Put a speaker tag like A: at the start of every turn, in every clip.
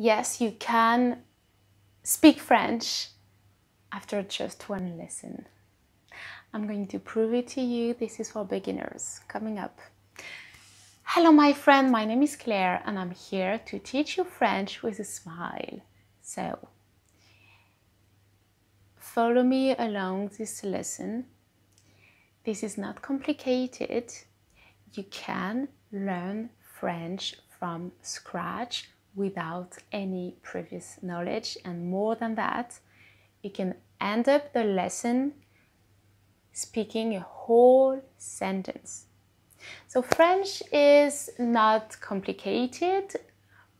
A: yes, you can speak French after just one lesson. I'm going to prove it to you. This is for beginners coming up. Hello, my friend. My name is Claire, and I'm here to teach you French with a smile. So, follow me along this lesson. This is not complicated. You can learn French from scratch without any previous knowledge. And more than that, you can end up the lesson speaking a whole sentence. So French is not complicated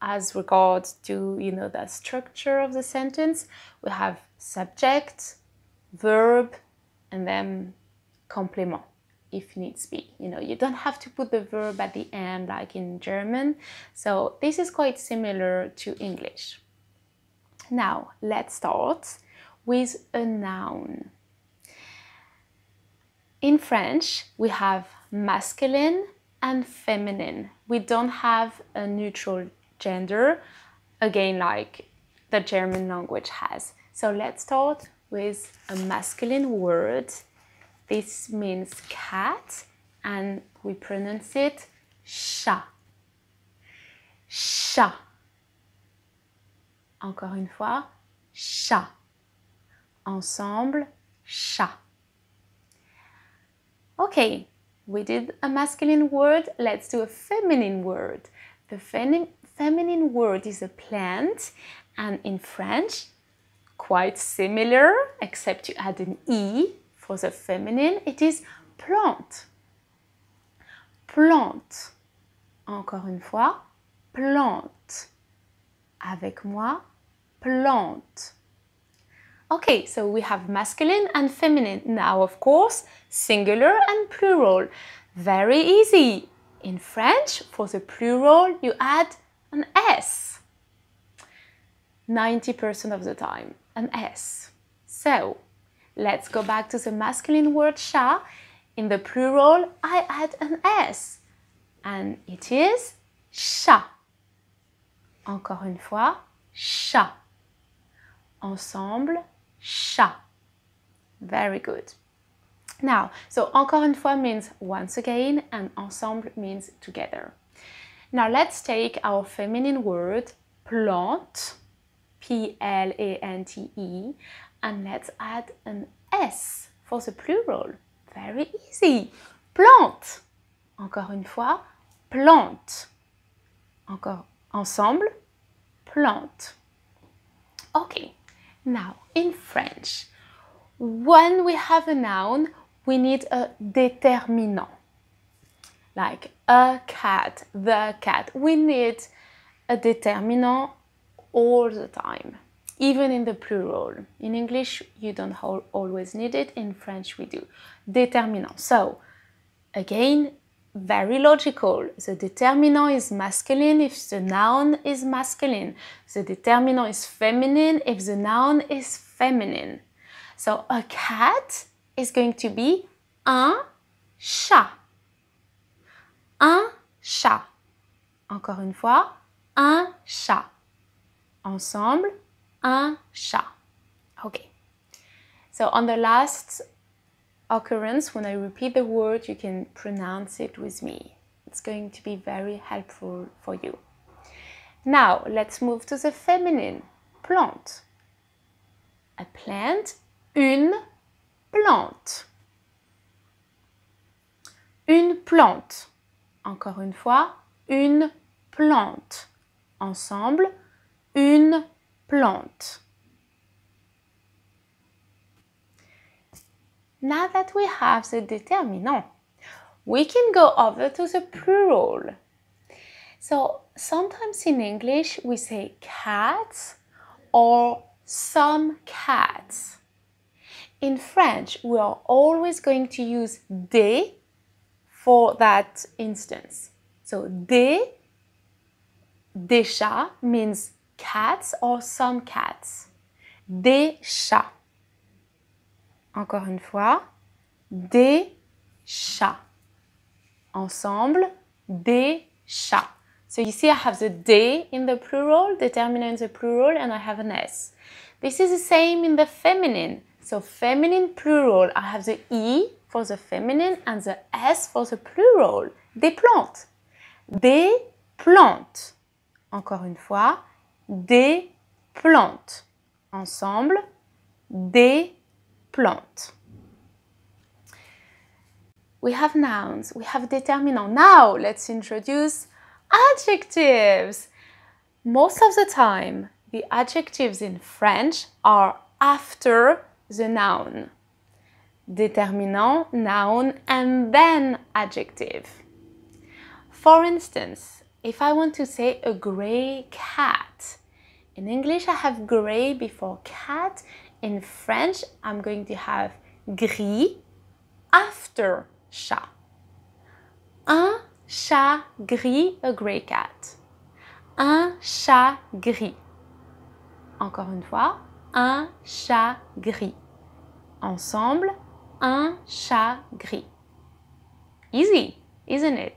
A: as regards to you know the structure of the sentence. We have subject, verb, and then complement if needs be. You know, you don't have to put the verb at the end like in German. So this is quite similar to English. Now, let's start with a noun. In French, we have masculine and feminine. We don't have a neutral gender, again, like the German language has. So let's start with a masculine word this means cat and we pronounce it chat. Chat. Encore une fois, chat. Ensemble, chat. Okay, we did a masculine word, let's do a feminine word. The feminine word is a plant and in French, quite similar, except you add an E for the feminine, it is plante. Plante. Encore une fois, plante. Avec moi, plante. Okay, so we have masculine and feminine. Now, of course, singular and plural. Very easy. In French, for the plural, you add an S. 90% of the time, an S. So, Let's go back to the masculine word sha. In the plural, I add an S. And it is chat. Encore une fois, chat. Ensemble, chat. Very good. Now, so encore une fois means once again and ensemble means together. Now let's take our feminine word plant, P-L-A-N-T-E, and let's add an S for the plural. Very easy. Plante. Encore une fois, plante. Encore ensemble, plante. Okay, now in French, when we have a noun, we need a déterminant. Like a cat, the cat. We need a determinant all the time even in the plural. In English, you don't always need it, in French, we do. Déterminant. So, again, very logical. The determinant is masculine if the noun is masculine. The determinant is feminine if the noun is feminine. So, a cat is going to be un chat. Un chat. Encore une fois, un chat. Ensemble, un chat. Okay. So on the last occurrence, when I repeat the word, you can pronounce it with me. It's going to be very helpful for you. Now, let's move to the feminine, plante. A plant, une plante. Une plante. Encore une fois, une plante. Ensemble, une plante plant. Now that we have the determinant, we can go over to the plural. So sometimes in English we say cats or some cats. In French, we are always going to use des for that instance. So des, des chats means cats or some cats. Des chats. Encore une fois, des chats. Ensemble, des chats. So you see I have the they in the plural, the terminal in the plural, and I have an S. This is the same in the feminine. So feminine plural, I have the E for the feminine and the S for the plural. Des plantes. Des plantes. Encore une fois, des plantes. Ensemble, des plantes. We have nouns, we have determinants. Now let's introduce adjectives. Most of the time, the adjectives in French are after the noun. Determinant, noun, and then adjective. For instance, if I want to say a gray cat, in English, I have gray before cat. In French, I'm going to have gris after chat. Un chat gris, a gray cat. Un chat gris. Encore une fois, un chat gris. Ensemble, un chat gris. Easy, isn't it?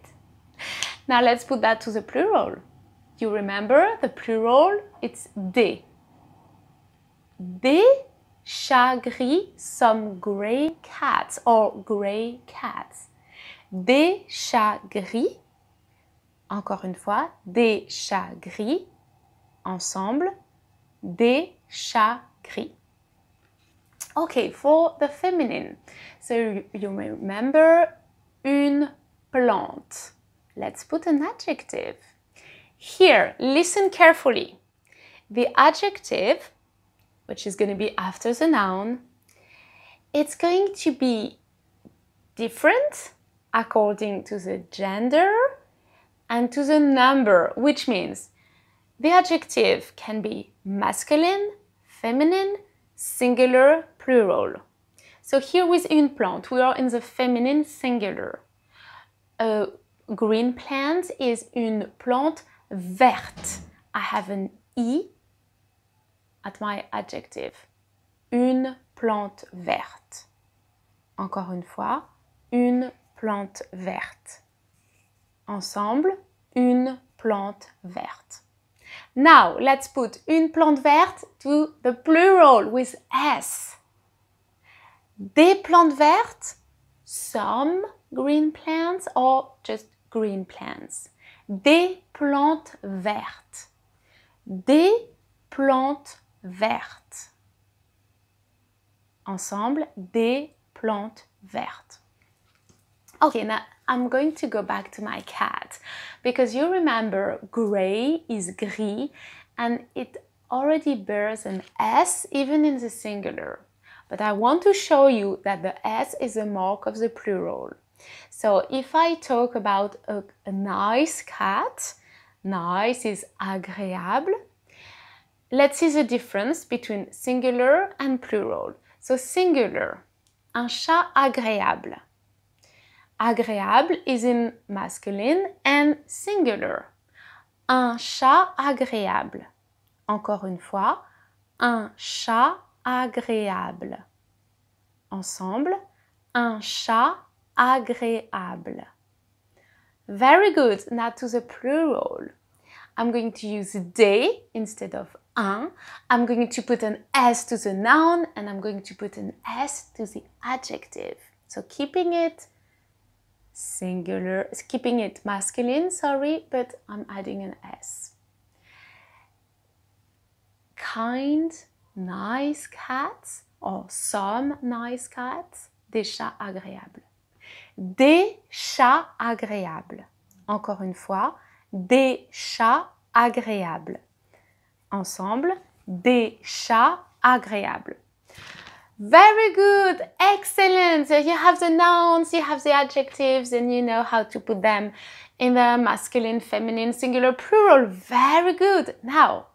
A: Now let's put that to the plural. You remember the plural? It's des. Des chats gris, some gray cats or gray cats. Des chats gris, encore une fois, des chats gris, ensemble, des chats gris. Okay, for the feminine. So you, you remember une plante. Let's put an adjective. Here, listen carefully. The adjective, which is going to be after the noun, it's going to be different according to the gender and to the number, which means the adjective can be masculine, feminine, singular, plural. So here with une plante, we are in the feminine singular. A green plant is une plante verte. I have an i e at my adjective. Une plante verte. Encore une fois, une plante verte. Ensemble, une plante verte. Now, let's put une plante verte to the plural with S. Des plantes vertes, some green plants or just green plants. Des plantes vertes. Des plantes vertes. Ensemble, des plantes vertes. Okay, now I'm going to go back to my cat because you remember gray is gris and it already bears an S even in the singular. But I want to show you that the S is a mark of the plural. So if I talk about a, a nice cat, Nice is agréable. Let's see the difference between singular and plural. So singular, un chat agréable. Agréable is in masculine and singular. Un chat agréable. Encore une fois, un chat agréable. Ensemble, un chat agréable. Very good. Now to the plural. I'm going to use des instead of un. I'm going to put an s to the noun and I'm going to put an s to the adjective. So keeping it singular, keeping it masculine, sorry, but I'm adding an s. Kind, nice cats or some nice cats, chats agréable. Des chats agréables. Encore une fois, des chats agréables. Ensemble, des chats agréables. Very good, excellent. So you have the nouns, you have the adjectives, and you know how to put them in the masculine, feminine, singular, plural. Very good. Now,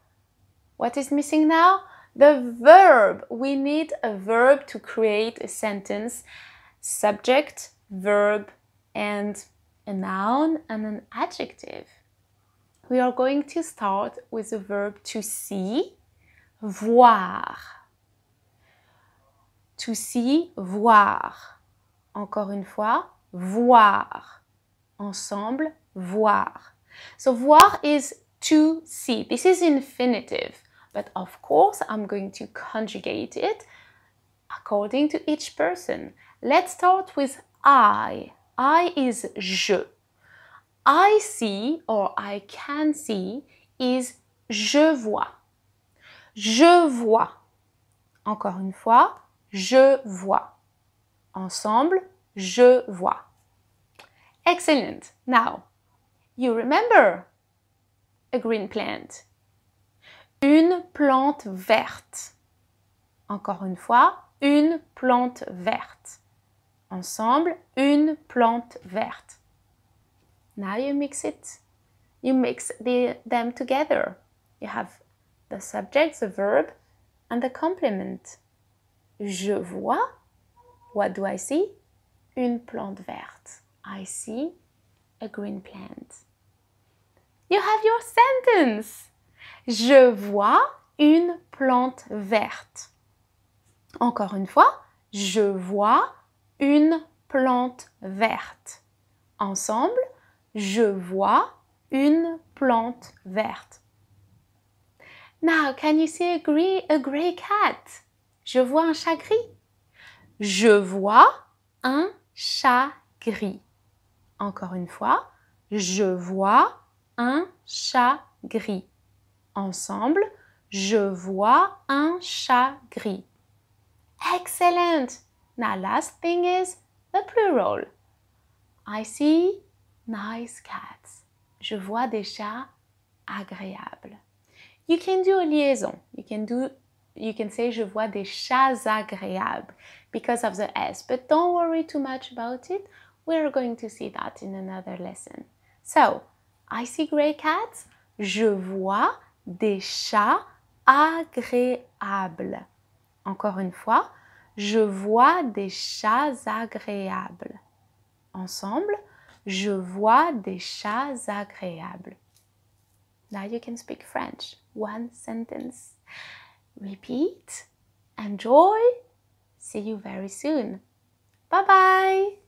A: what is missing now? The verb. We need a verb to create a sentence. Subject, verb, and a noun and an adjective. We are going to start with the verb to see, voir. To see, voir. Encore une fois, voir. Ensemble, voir. So voir is to see. This is infinitive, but of course I'm going to conjugate it according to each person. Let's start with I. I is je. I see or I can see is je vois. Je vois. Encore une fois, je vois. Ensemble, je vois. Excellent. Now, you remember a green plant. Une plante verte. Encore une fois, une plante verte ensemble une plante verte. Now you mix it. You mix them together. You have the subject, the verb, and the complement. Je vois. What do I see? Une plante verte. I see a green plant. You have your sentence. Je vois une plante verte. Encore une fois, je vois une plante verte. Ensemble, je vois une plante verte. Now, can you see a gray, a cat? Je vois un chat gris. Je vois un chat gris. Encore une fois, je vois un chat gris. Ensemble, je vois un chat gris. Excellent! Now, last thing is the plural. I see nice cats. Je vois des chats agréables. You can do a liaison. You can do you can say je vois des chats agréables because of the s, but don't worry too much about it. we are going to see that in another lesson. So, I see gray cats. Je vois des chats agréables. Encore une fois, je vois des chats agréables. Ensemble, je vois des chats agréables. Now you can speak French. One sentence. Repeat. Enjoy. See you very soon. Bye bye.